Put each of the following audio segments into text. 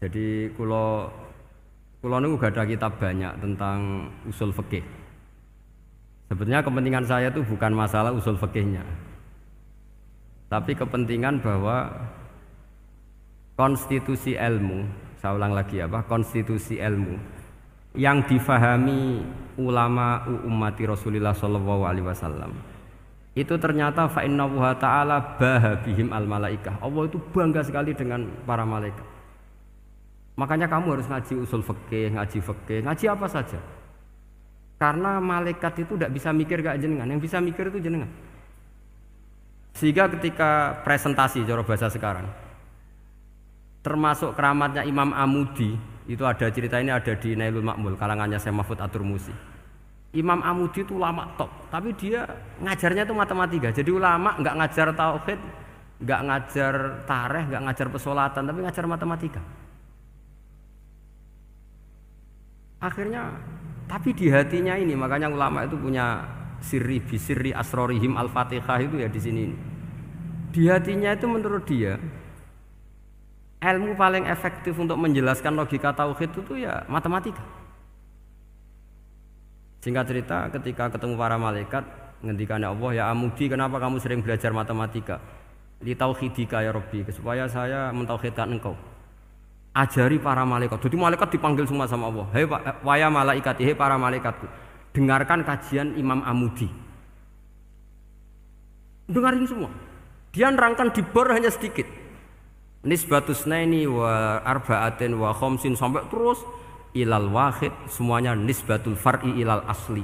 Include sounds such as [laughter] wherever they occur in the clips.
Jadi kalau nunggu gak ada kitab banyak tentang usul fikih. Sebetulnya kepentingan saya itu bukan masalah usul fikihnya. Tapi kepentingan bahwa konstitusi ilmu, saya ulang lagi ya, apa? Konstitusi ilmu yang difahami ulama ummati Rasulullah Shallallahu alaihi wasallam itu ternyata fa ta'ala bahabihim al malaikah Allah itu bangga sekali dengan para malaikat Makanya kamu harus ngaji usul fikih, ngaji fikih, ngaji apa saja. Karena malaikat itu tidak bisa mikir gak jenengan, yang bisa mikir itu jenengan. Sehingga ketika presentasi cara bahasa sekarang, termasuk keramatnya Imam Amudi, itu ada cerita ini ada di Nailul Makmul, kalangannya saya Mahfud Atur Musi. Imam Amudi itu ulama top, tapi dia ngajarnya itu matematika. Jadi ulama nggak ngajar tauhid, nggak ngajar tareh, nggak ngajar pesolatan, tapi ngajar matematika. Akhirnya tapi di hatinya ini makanya ulama itu punya sirri bisirri asrorihim al-fatihah itu ya di sini. Di hatinya itu menurut dia ilmu paling efektif untuk menjelaskan logika tauhid itu ya matematika. Singkat cerita ketika ketemu para malaikat ngendikannya Allah ya Amudi kenapa kamu sering belajar matematika? Li tauhidika ya Rabbi supaya saya mentauhidkan engkau ajari para malaikat. Jadi malaikat dipanggil semua sama Allah. Hei eh, waya malaikat, hei para malaikatku. Dengarkan kajian Imam Amudi. Dengarin semua. Dia nerangkan di bor hanya sedikit. Nisbatus naini wa arba'atin wa khomsin sampai terus ilal wahid semuanya nisbatul far'i ilal asli.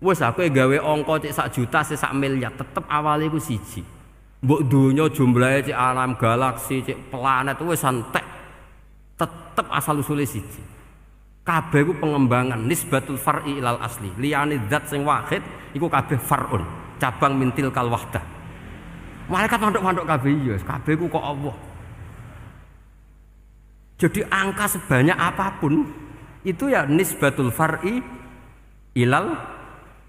Wes aku gawe ongko cek sak juta cek sak miliar tetep awalnya ku siji. Buk dunia jumlahnya cek alam galaksi cek planet wes santek tetap asal usulnya siji kabeh ku pengembangan nisbatul far'i ilal asli liyani zat sing wahid iku kabeh far'un cabang mintil kal wahda malaikat mandok-mandok kabeh iya kabeh ku kok Allah jadi angka sebanyak apapun itu ya nisbatul far'i ilal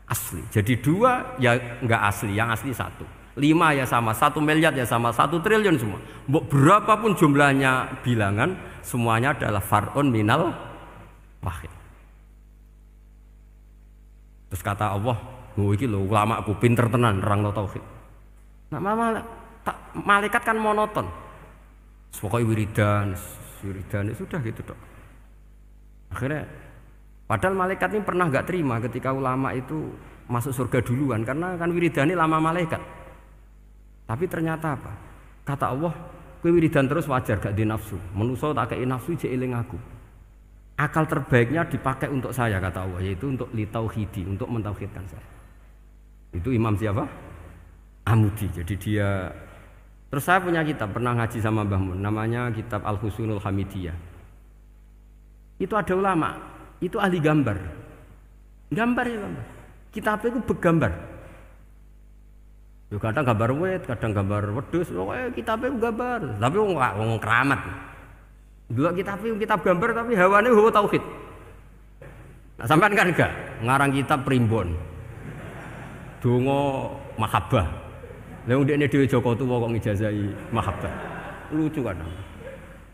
asli. Jadi dua ya nggak asli, yang asli satu. Lima ya sama, satu miliar ya sama, satu triliun semua. Berapapun jumlahnya bilangan, semuanya adalah farun minal wahid. Terus kata Allah, "Gue iki lho ulama aku pinter tenan tau tauhid." Nah, malah tak malaikat kan monoton. Pokoknya wiridan, wiridan ya sudah gitu dok. Akhirnya padahal malaikat ini pernah nggak terima ketika ulama itu masuk surga duluan karena kan wiridan ini lama malaikat. Tapi ternyata apa? Kata Allah, kue wiridan terus wajar gak di nafsu. Menuso tak kei nafsu je aku. Akal terbaiknya dipakai untuk saya kata Allah yaitu untuk litauhidi, untuk mentauhidkan saya. Itu imam siapa? Amudi. Jadi dia Terus saya punya kitab, pernah ngaji sama Mbah Mun, namanya kitab Al-Husunul Hamidiyah. Itu ada ulama, itu ahli gambar. Gambar ya gambar. Kitabnya itu begambar. Yo kadang gambar wit, kadang gambar wedhus, pokoke kitabe gambar. Tapi wong wong keramat. kita kitab kitab gambar tapi hawane hawa tauhid. Nah, sampean kan enggak ngarang kitab primbon. Donga mahabbah. Lah ndekne dhewe Joko tuwa kok ngijazahi mahabbah. Lucu kan.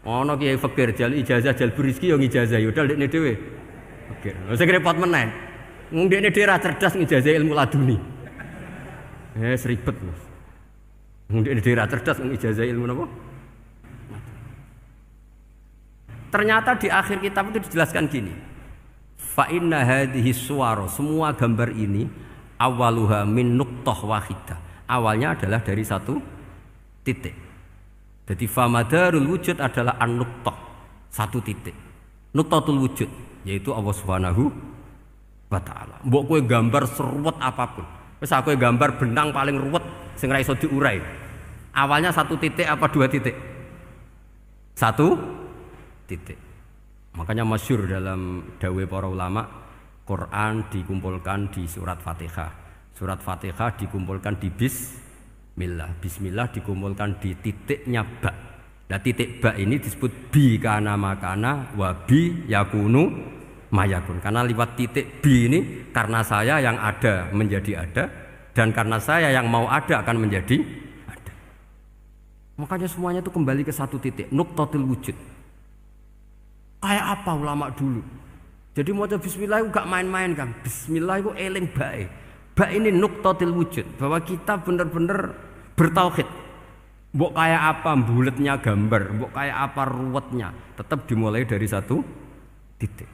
Ono kiai fakir jal ijazah jal beriski, yang ijazah yodal ndekne dhewe. oke. Lah sing repot meneh. Ndekne dhewe ra cerdas ngijazahi ilmu laduni. Eh seribet mas. Di daerah cerdas ijazah ilmu apa? Ternyata di akhir kitab itu dijelaskan gini. Fa inna hadhihi suwaro, semua gambar ini awaluha min nuktoh wahidah. Awalnya adalah dari satu titik. Jadi famadarul wujud adalah an nuktoh satu titik. tul wujud yaitu Allah Subhanahu wa taala. Mbok gambar seruat apapun, Terus aku gambar benang paling ruwet sing ora iso diurai. Awalnya satu titik apa dua titik? Satu titik. Makanya masyur dalam dawe para ulama, Quran dikumpulkan di surat Fatihah. Surat Fatihah dikumpulkan di Bismillah. Bismillah dikumpulkan di titiknya ba. Nah titik ba ini disebut bi kana makana wa bi yakunu mayakun karena lewat titik B ini karena saya yang ada menjadi ada dan karena saya yang mau ada akan menjadi ada makanya semuanya itu kembali ke satu titik nuktotil wujud kayak apa ulama dulu jadi mau bismillah itu gak main-main kan bismillah itu eling baik baik ini nuktotil wujud bahwa kita benar-benar bertauhid buk kayak apa bulatnya gambar, buk kayak apa ruwetnya, tetap dimulai dari satu titik.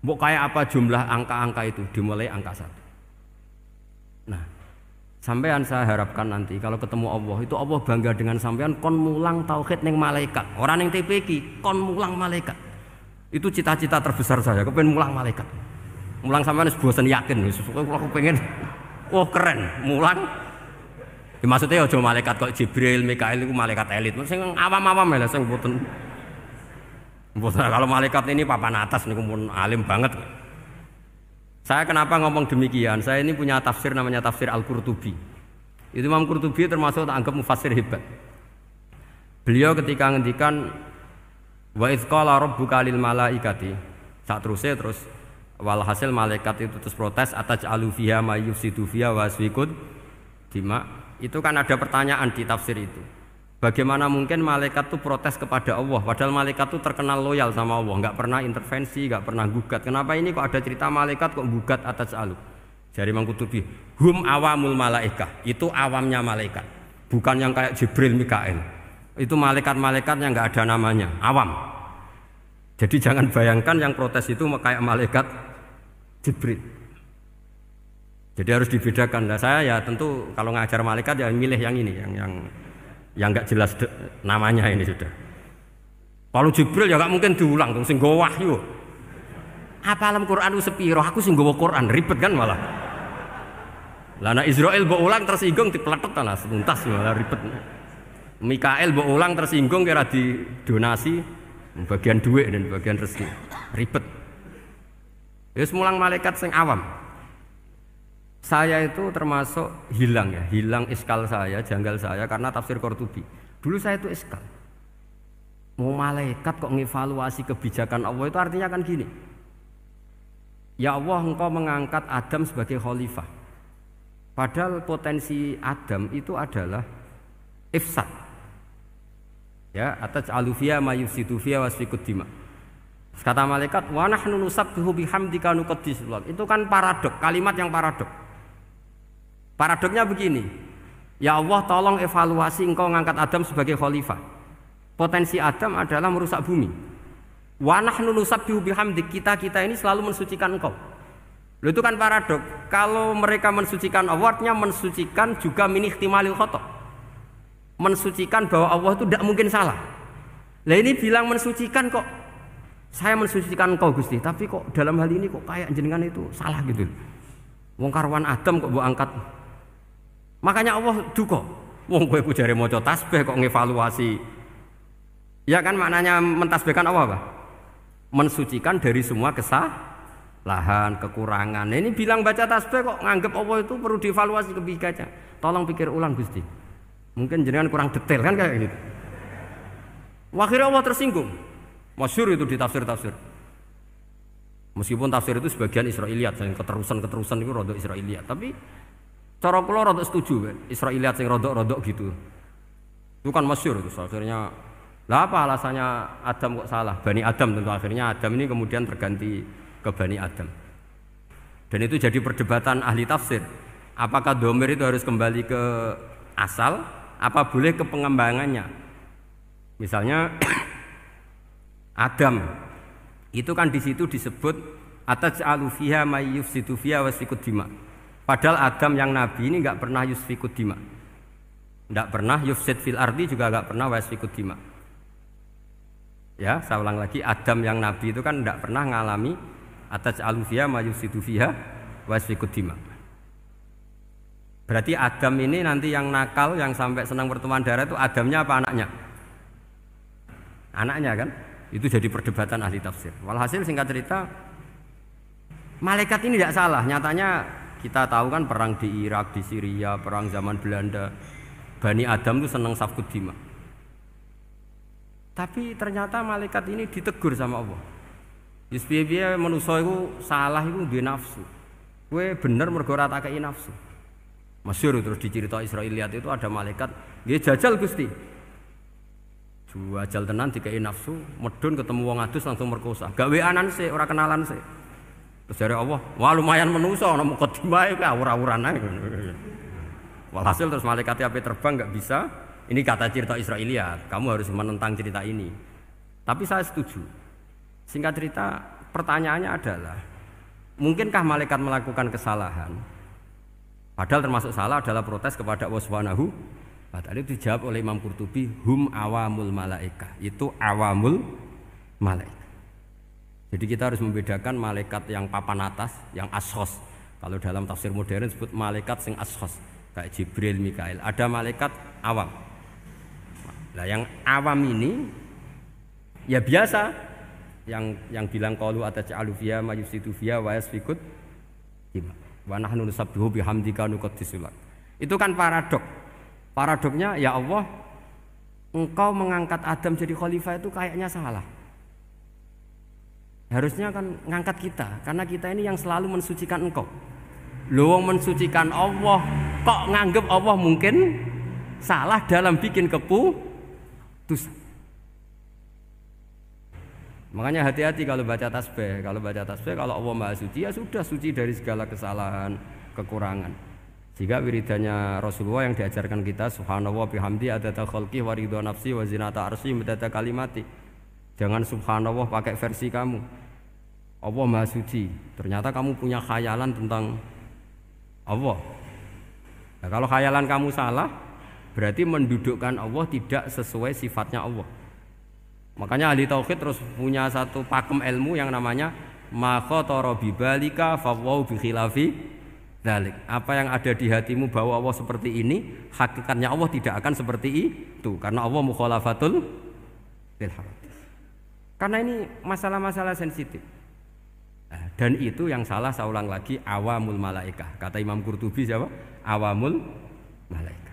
Mau kayak apa jumlah angka-angka itu dimulai angka satu. Nah, sampean saya harapkan nanti kalau ketemu Allah itu Allah bangga dengan sampean kon mulang tauhid neng malaikat. Orang neng TPK kon mulang malaikat. Itu cita-cita terbesar saya, kepengen mulang malaikat. Mulang sampean bosan yakin, pokoknya aku pengen. Wah oh, keren, mulang. Ya, maksudnya ojo malaikat kok Jibril, Mikail itu malaikat elit. Sing awam-awam ya, sing kalau malaikat ini papan atas nih pun alim banget. Saya kenapa ngomong demikian? Saya ini punya tafsir namanya tafsir Al-Qurtubi. Itu Imam Qurtubi termasuk anggap mufasir hebat. Beliau ketika ngendikan wa izqala rabbuka lil malaikati saat terusnya terus walhasil malaikat itu terus protes atas alu fiha ma yufsidu wa dima itu kan ada pertanyaan di tafsir itu Bagaimana mungkin malaikat tuh protes kepada Allah Padahal malaikat tuh terkenal loyal sama Allah nggak pernah intervensi, nggak pernah gugat Kenapa ini kok ada cerita malaikat kok gugat atas alu Jari Mangkutubi Hum awamul malaika, Itu awamnya malaikat Bukan yang kayak Jibril Mikael Itu malaikat-malaikat yang nggak ada namanya Awam Jadi jangan bayangkan yang protes itu kayak malaikat Jibril jadi harus dibedakan. Nah, saya ya tentu kalau ngajar malaikat ya milih yang ini, yang yang yang nggak jelas namanya ini sudah. Kalau Jibril ya nggak mungkin diulang dong, sing wahyu. Apa alam Quran itu sepiro? Aku sing Quran, ribet kan malah. Lana Israel bawa ulang tersinggung dipeletet tanah sebentar malah ya, ribet. Mikael bawa ulang tersinggung kira di donasi bagian duit dan bagian rezeki ribet. Ya semulang malaikat sing awam. Saya itu termasuk hilang ya, hilang iskal saya, janggal saya karena tafsir Qurtubi. Dulu saya itu iskal. Mau malaikat kok ngevaluasi kebijakan Allah itu artinya kan gini. Ya Allah engkau mengangkat Adam sebagai khalifah. Padahal potensi Adam itu adalah ifsad. Ya, atas alufia mayusidu fiya wasfikud dima. Kata malaikat, "Wa nahnu nusabbihu bihamdika nuqaddis Itu kan paradok, kalimat yang paradok. Paradoknya begini, ya Allah tolong evaluasi engkau ngangkat Adam sebagai khalifah. Potensi Adam adalah merusak bumi. Wanah nunusab bihamdik kita kita ini selalu mensucikan engkau. Loh itu kan paradok. Kalau mereka mensucikan awardnya mensucikan juga minih ihtimalil khotok. Mensucikan bahwa Allah itu tidak mungkin salah. Lah ini bilang mensucikan kok saya mensucikan engkau Gusti, tapi kok dalam hal ini kok kayak jenengan itu salah gitu. Wong karwan Adam kok buangkat. angkat Makanya Allah duka. Wong kowe ku jare maca tasbih kok ngevaluasi. Ya kan maknanya mentasbihkan Allah apa? Mensucikan dari semua kesalahan, kekurangan. Nah, ini bilang baca tasbih kok nganggap Allah itu perlu dievaluasi kebijakannya. Tolong pikir ulang Gusti. Mungkin jenengan kurang detail kan kayak gitu. Akhirnya Allah tersinggung. Masyur itu di tafsir-tafsir. Meskipun tafsir itu sebagian Israeliat, yang keterusan-keterusan itu rodo Israeliat. Tapi Cara kula rada setuju, Israiliyat sing rodok-rodok gitu. Itu kan masyur itu akhirnya lah apa alasannya Adam kok salah? Bani Adam tentu akhirnya Adam ini kemudian terganti ke Bani Adam. Dan itu jadi perdebatan ahli tafsir. Apakah domir itu harus kembali ke asal? Apa boleh ke pengembangannya? Misalnya [clears throat] Adam itu kan di situ disebut atas alufiha mayyuf situfiah wasikudima. dima' Padahal Adam yang Nabi ini nggak pernah yusfikut dima. Nggak pernah yufsid fil ardi juga nggak pernah wasfikut dima. Ya, saya ulang lagi, Adam yang Nabi itu kan nggak pernah ngalami atas alufia mayusidu fiha wasfikut dima. Berarti Adam ini nanti yang nakal, yang sampai senang berteman darah itu Adamnya apa anaknya? Anaknya kan? Itu jadi perdebatan ahli tafsir. Walhasil singkat cerita, malaikat ini tidak salah. Nyatanya kita tahu kan perang di Irak, di Syria, perang zaman Belanda. Bani Adam itu senang safkut dima. Tapi ternyata malaikat ini ditegur sama Allah. Yus piye manusa salah itu di nafsu. Gue bener mergora tak tak nafsu. Masyur terus dicerita lihat itu ada malaikat, dia jajal Gusti. jal tenan tiga nafsu, medun ketemu wong adus langsung merkosa. Gawe anan sih, orang kenalan sih. Terus dari Allah, wah lumayan menuso, namun kodimah ya awur-awuran ah, aja. Walhasil terus malaikat api terbang nggak bisa. Ini kata cerita Israelia, kamu harus menentang cerita ini. Tapi saya setuju. Singkat cerita, pertanyaannya adalah, mungkinkah malaikat melakukan kesalahan? Padahal termasuk salah adalah protes kepada Allah Subhanahu Tadi itu dijawab oleh Imam Qurtubi, hum awamul malaikah. Itu awamul malaika. Jadi kita harus membedakan malaikat yang papan atas, yang ashos. Kalau dalam tafsir modern disebut malaikat sing ashos, kayak Jibril, Mikail. Ada malaikat awam. Nah, yang awam ini ya biasa yang yang bilang kalu ada cialuvia, majusitufia yufsidu fikut wanahnu yasfikut wa nahnu nusabbihu bihamdika Itu kan paradok. Paradoknya ya Allah engkau mengangkat Adam jadi khalifah itu kayaknya salah. Harusnya akan ngangkat kita karena kita ini yang selalu mensucikan engkau. luang mensucikan Allah kok nganggep Allah mungkin salah dalam bikin terus Makanya hati-hati kalau baca tasbih. Kalau baca tasbih kalau Allah Maha Suci ya sudah suci dari segala kesalahan, kekurangan. Jika wiridannya Rasulullah yang diajarkan kita Subhanallah bihamdi adata khalqi waridu nafsi wa zinata arsi mudata kalimati Jangan subhanallah pakai versi kamu. Allah Maha Suci. Ternyata kamu punya khayalan tentang Allah. Nah, kalau khayalan kamu salah, berarti mendudukkan Allah tidak sesuai sifatnya Allah. Makanya ahli tauhid terus punya satu pakem ilmu yang namanya makhotoro bibalika fawau bikhilafi dalik. Apa yang ada di hatimu bahwa Allah seperti ini, hakikatnya Allah tidak akan seperti itu karena Allah mukhalafatul lil karena ini masalah-masalah sensitif. Nah, dan itu yang salah saya ulang lagi awamul malaikah. Kata Imam Qurtubi siapa? Awamul malaikah.